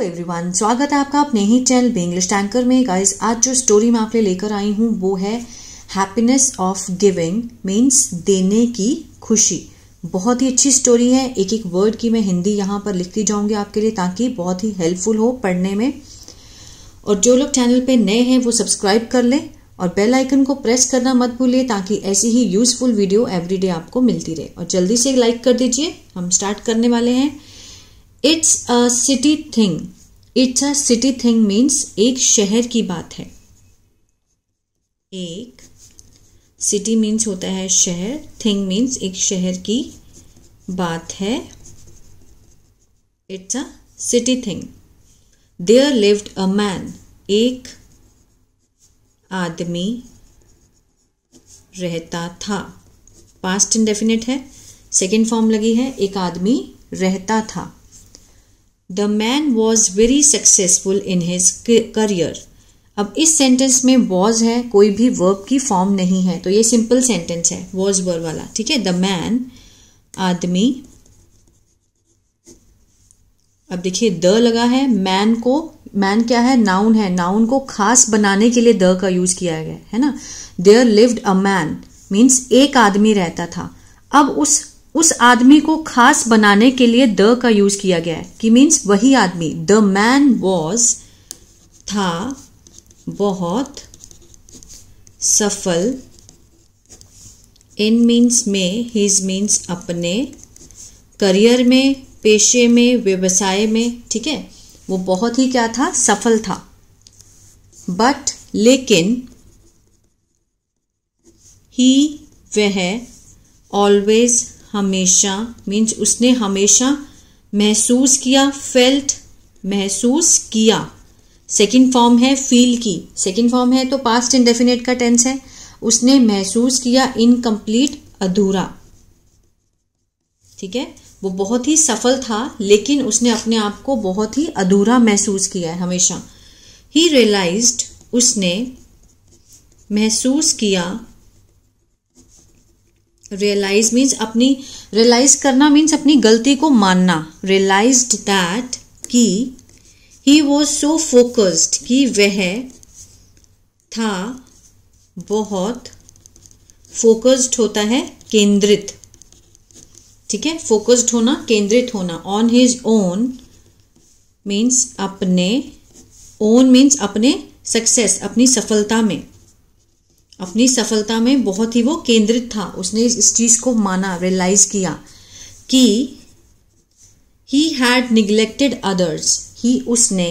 hello everyone स्वागत है आपका अपने ही चैनल इंग्लिश टैंकर में गाइस आज जो स्टोरी मैं आपके लेकर आई हूँ वो है हैप्पीनेस ऑफ गिविंग मींस देने की खुशी बहुत ही अच्छी स्टोरी है एक एक वर्ड की मैं हिंदी यहाँ पर लिखती जाऊंगी आपके लिए ताकि बहुत ही हेल्पफुल हो पढ़ने में और जो लोग चैनल पे नए हैं वो सब्सक्राइब कर लें और बेल आइकन को प्रेस करना मत भूलिए ताकि ऐसी ही यूजफुल वीडियो एवरीडे आपको मिलती रहे और जल्दी से लाइक कर दीजिए हम स्टार्ट करने वाले हैं it's a city thing it's a city thing means एक शहर की बात है एक सिटी मीन्स होता है शहर थिंग मीन्स एक शहर की बात है it's a city thing there lived a man एक आदमी रहता था पास्ट इंडेफिनेट है सेकेंड फॉर्म लगी है एक आदमी रहता था the man was very successful in his career अब इस सेंटेंस में वॉज है कोई भी वर्ब की फॉर्म नहीं है तो ये सिंपल सेंटेंस है वॉज वर्ब वाला ठीक है द मैन आदमी अब देखिए द लगा है मैन को मैन क्या है नाउन है नाउन को खास बनाने के लिए द का यूज किया गया है ना there lived a man means एक आदमी रहता था अब उस उस आदमी को खास बनाने के लिए द का यूज किया गया है कि मीन्स वही आदमी द मैन वॉज था बहुत सफल इन मीन्स में हिज मीन्स अपने करियर में पेशे में व्यवसाय में ठीक है वो बहुत ही क्या था सफल था बट लेकिन ही वह ऑलवेज हमेशा मीन्स उसने हमेशा महसूस किया फेल्ट महसूस किया सेकेंड फॉर्म है फील की सेकेंड फॉर्म है तो पास्ट इंडेफिनेट का टेंस है उसने महसूस किया इनकम्प्लीट अधूरा ठीक है वो बहुत ही सफल था लेकिन उसने अपने आप को बहुत ही अधूरा महसूस किया है हमेशा ही रियलाइज उसने महसूस किया रियलाइज मीन्स अपनी रियलाइज करना मीन्स अपनी गलती को मानना रियलाइज दैट कि ही वॉज सो फोकस्ड कि वह था बहुत फोकस्ड होता है केंद्रित ठीक है फोकस्ड होना केंद्रित होना ऑन हिज ओन मीन्स अपने ओन मीन्स अपने सक्सेस अपनी सफलता में अपनी सफलता में बहुत ही वो केंद्रित था उसने इस चीज़ को माना रियलाइज किया कि he had neglected others he उसने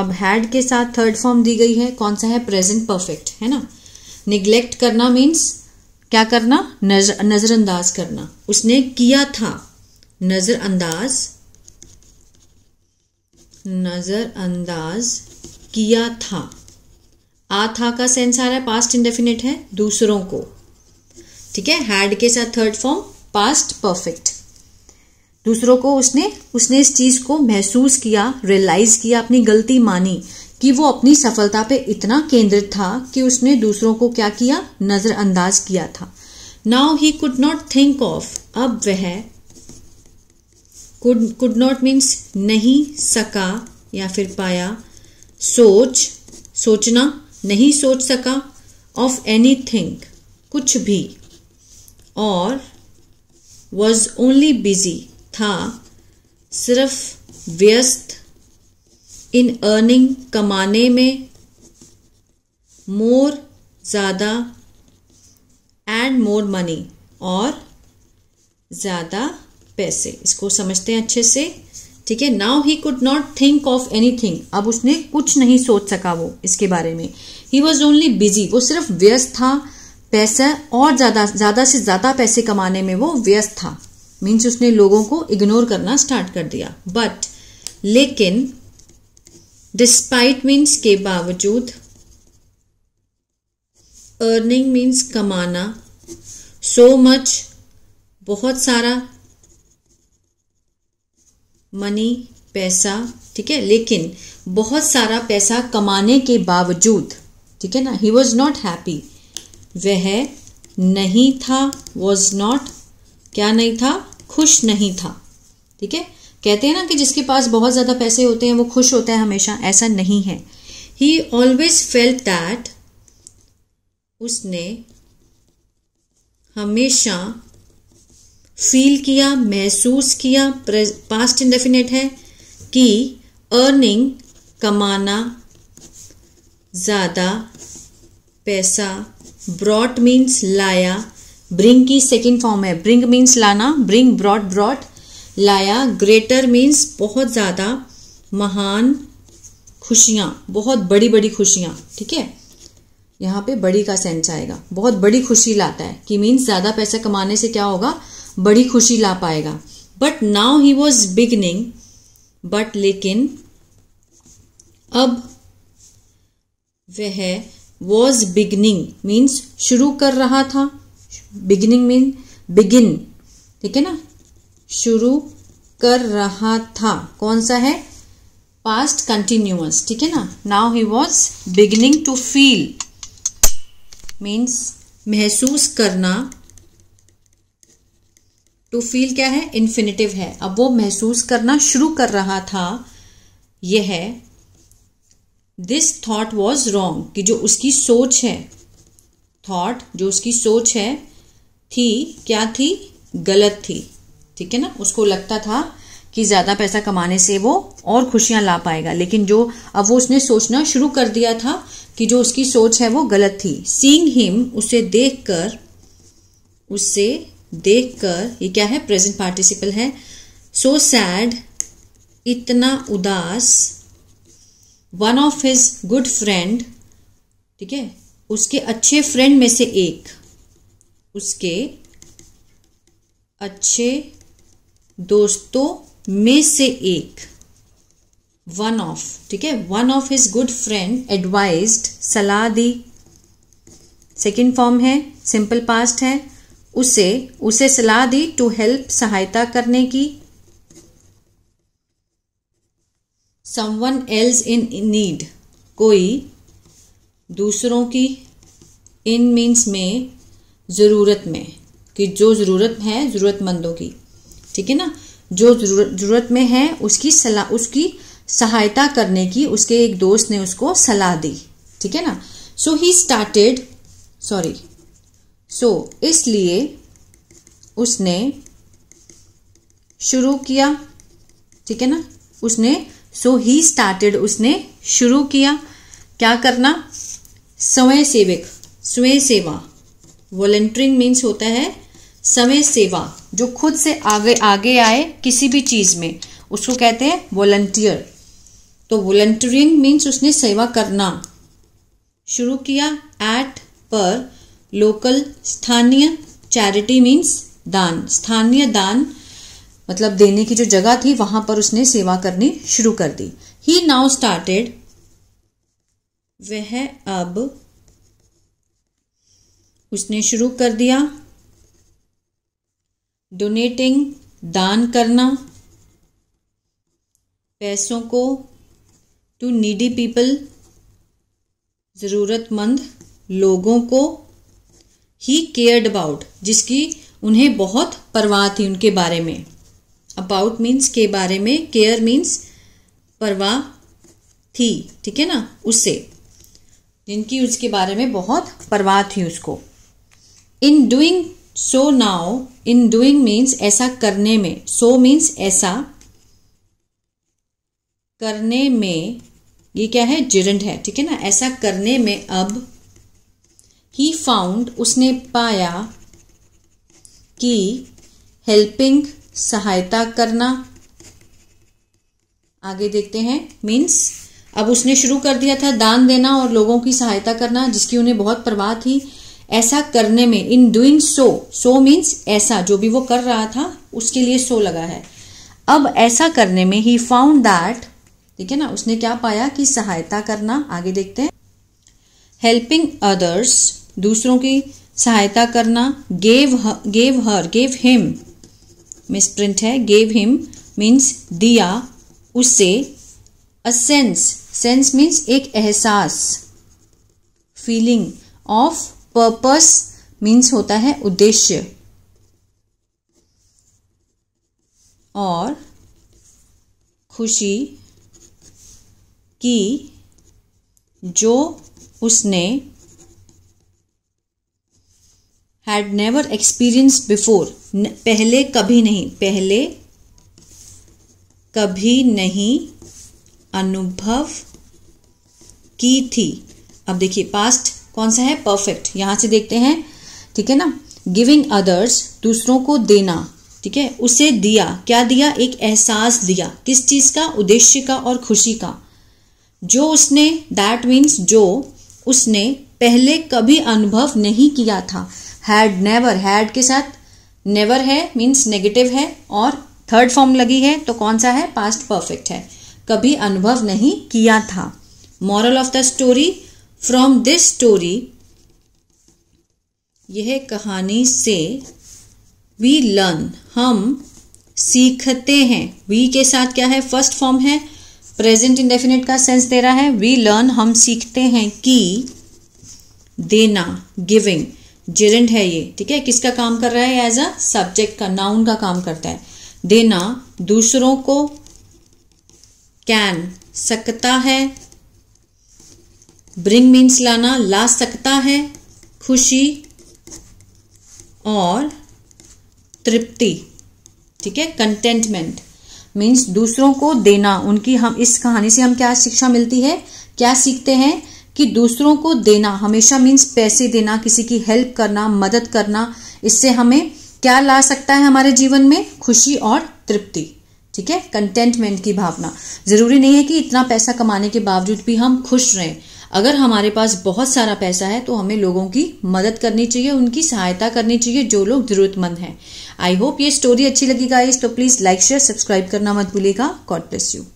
अब हैड के साथ थर्ड फॉर्म दी गई है कौन सा है प्रेजेंट परफेक्ट है ना निग्लेक्ट करना मीन्स क्या करना नजर नज़रअंदाज करना उसने किया था नज़रअंदाज नज़रअंदाज किया था आ था का सेंस आ रहा है पास्ट इंडेफिनेट है दूसरों को ठीक है हैड के साथ थर्ड फॉर्म पास्ट परफेक्ट दूसरों को उसने उसने इस चीज को महसूस किया रियलाइज किया अपनी गलती मानी कि वो अपनी सफलता पे इतना केंद्रित था कि उसने दूसरों को क्या किया नजरअंदाज किया था now he could not think of अब वह कुड कुड नॉट मीन्स नहीं सका या फिर पाया सोच सोचना नहीं सोच सका ऑफ एनी थिंग कुछ भी और वॉज ओनली बिजी था सिर्फ व्यस्त इन अर्निंग कमाने में मोर ज़्यादा एंड मोर मनी और ज़्यादा पैसे इसको समझते हैं अच्छे से ठीक है now he could not think of anything अब उसने कुछ नहीं सोच सका वो इसके बारे में ही वॉज ओनली बिजी वो सिर्फ व्यस्त था पैसा और ज़्यादा ज़्यादा से ज़्यादा पैसे कमाने में वो व्यस्त था मीन्स उसने लोगों को इग्नोर करना स्टार्ट कर दिया बट लेकिन डिस्पाइट मीन्स के बावजूद अर्निंग मीन्स कमाना सो so मच बहुत सारा मनी पैसा ठीक है लेकिन बहुत सारा पैसा कमाने के बावजूद ठीक है ना ही वॉज नॉट हैप्पी वह नहीं था वॉज नॉट क्या नहीं था खुश नहीं था ठीक है कहते हैं ना कि जिसके पास बहुत ज़्यादा पैसे होते हैं वो खुश होता है हमेशा ऐसा नहीं है ही ऑलवेज फेल्ट दैट उसने हमेशा फील किया महसूस किया पास्ट इंडेफिनेट है कि अर्निंग कमाना ज़्यादा पैसा ब्रॉड मीन्स लाया ब्रिंग की सेकेंड फॉर्म है ब्रिंग मीन्स लाना ब्रिंग ब्रॉड ब्रॉड लाया ग्रेटर मीन्स बहुत ज़्यादा महान खुशियाँ बहुत बड़ी बड़ी खुशियाँ ठीक है यहाँ पे बड़ी का सेंस आएगा बहुत बड़ी खुशी लाता है कि मीन्स ज़्यादा पैसा कमाने से क्या होगा बड़ी खुशी ला पाएगा but now he was beginning but लेकिन अब वह वॉज बिगनिंग मीन्स शुरू कर रहा था बिगनिंग मीन बिगिन ठीक है ना शुरू कर रहा था कौन सा है पास्ट कंटिन्यूअस ठीक है ना now he was beginning to feel means महसूस करना टू तो फील क्या है इन्फिनेटिव है अब वो महसूस करना शुरू कर रहा था ये है दिस थॉट वॉज रॉन्ग कि जो उसकी सोच है थॉट जो उसकी सोच है थी क्या थी गलत थी ठीक है ना उसको लगता था कि ज़्यादा पैसा कमाने से वो और खुशियां ला पाएगा लेकिन जो अब वो उसने सोचना शुरू कर दिया था कि जो उसकी सोच है वो गलत थी सींग हिम उसे देख कर उससे देखकर ये क्या है प्रेजेंट पार्टिसिपल है सो so सैड इतना उदास one of his good friend ठीक है उसके अच्छे फ्रेंड में से एक उसके अच्छे दोस्तों में से एक वन ऑफ ठीक है one of his good friend advised सलाह दी सेकेंड फॉर्म है सिंपल पास्ट है उसे उसे सलाह दी टू हेल्प सहायता करने की समवन एल्स इन नीड कोई दूसरों की इन मीन्स में ज़रूरत में कि जो ज़रूरत है ज़रूरतमंदों की ठीक है ना जो ज़रूरत में है उसकी सलाह उसकी सहायता करने की उसके एक दोस्त ने उसको सलाह दी ठीक है ना so he started sorry so so, इसलिए उसने शुरू किया ठीक है ना उसने सो ही स्टार्टेड उसने शुरू किया क्या करना स्वयं सेवक स्वयं सेवा वॉलेंटरिंग मीन्स होता है स्वयं सेवा जो खुद से आगे आगे आए किसी भी चीज़ में उसको कहते हैं वॉलंटियर तो वॉलंटियरिंग मीन्स उसने सेवा करना शुरू किया एट पर लोकल स्थानीय चैरिटी मीन्स दान स्थानीय दान मतलब देने की जो जगह थी वहां पर उसने सेवा करनी शुरू कर दी ही नाउ स्टार्टेड वह अब उसने शुरू कर दिया डोनेटिंग दान करना पैसों को टू नीडी पीपल ज़रूरतमंद लोगों को ही केयर्ड अबाउट जिसकी उन्हें बहुत परवाह थी उनके बारे में अबाउट मीन्स के बारे में केयर मीन्स परवाह थी ठीक है ना उससे जिनकी उसके बारे में बहुत परवाह थी उसको in doing so now in doing means ऐसा करने में सो so मीन्स ऐसा करने में ये क्या है जिरंड है ठीक है ना ऐसा करने में अब ही फाउंड उसने पाया कि हेल्पिंग सहायता करना आगे देखते हैं मीन्स अब उसने शुरू कर दिया था दान देना और लोगों की सहायता करना जिसकी उन्हें बहुत परवाह थी ऐसा करने में इन डूइंग सो सो मीन्स ऐसा जो भी वो कर रहा था उसके लिए सो लगा है अब ऐसा करने में ही फाउंड दैट ठीक है ना उसने क्या पाया कि सहायता करना आगे देखते हैं हेल्पिंग अदर्स दूसरों की सहायता करना gave gave her gave him misprint है गेव हिम मीन्स दिया उसे अ सेंस सेंस मीन्स एक एहसास फीलिंग ऑफ पर्पस मीन्स होता है उद्देश्य और खुशी की जो उसने हैड नेवर एक्सपीरियंस बिफोर पहले कभी नहीं पहले कभी नहीं अनुभव की थी अब देखिए पास्ट कौन सा है परफेक्ट यहां से देखते हैं ठीक है ना गिविंग अदर्स दूसरों को देना ठीक है उसे दिया क्या दिया एक एहसास दिया किस चीज़ का उद्देश्य का और खुशी का जो उसने दैट मीन्स जो उसने पहले कभी अनुभव नहीं किया था हैड नेवर हैड के साथ नेवर है मीन्स नेगेटिव है और थर्ड फॉर्म लगी है तो कौन सा है पास्ट परफेक्ट है कभी अनुभव नहीं किया था moral of the story from this story यह कहानी से वी लर्न हम सीखते हैं वी के साथ क्या है फर्स्ट फॉर्म है प्रेजेंट इंडेफिनेट का सेंस दे रहा है वी लर्न हम सीखते हैं कि देना गिविंग जेरेंट है ये ठीक है किसका काम कर रहा है एज अ सब्जेक्ट का नाउन का काम करता है देना दूसरों को कैन सकता है ब्रिंग मीन्स लाना ला सकता है खुशी और तृप्ति ठीक है कंटेंटमेंट मीन्स दूसरों को देना उनकी हम इस कहानी से हम क्या शिक्षा मिलती है क्या सीखते हैं कि दूसरों को देना हमेशा मीन्स पैसे देना किसी की हेल्प करना मदद करना इससे हमें क्या ला सकता है हमारे जीवन में खुशी और तृप्ति ठीक है कंटेंटमेंट की भावना जरूरी नहीं है कि इतना पैसा कमाने के बावजूद भी हम खुश रहें अगर हमारे पास बहुत सारा पैसा है तो हमें लोगों की मदद करनी चाहिए उनकी सहायता करनी चाहिए जो लोग जरूरतमंद हैं आई होप ये स्टोरी अच्छी लगी गाइस तो प्लीज लाइक शेयर सब्सक्राइब करना मत भूलिएगा गॉड ब्लेस यू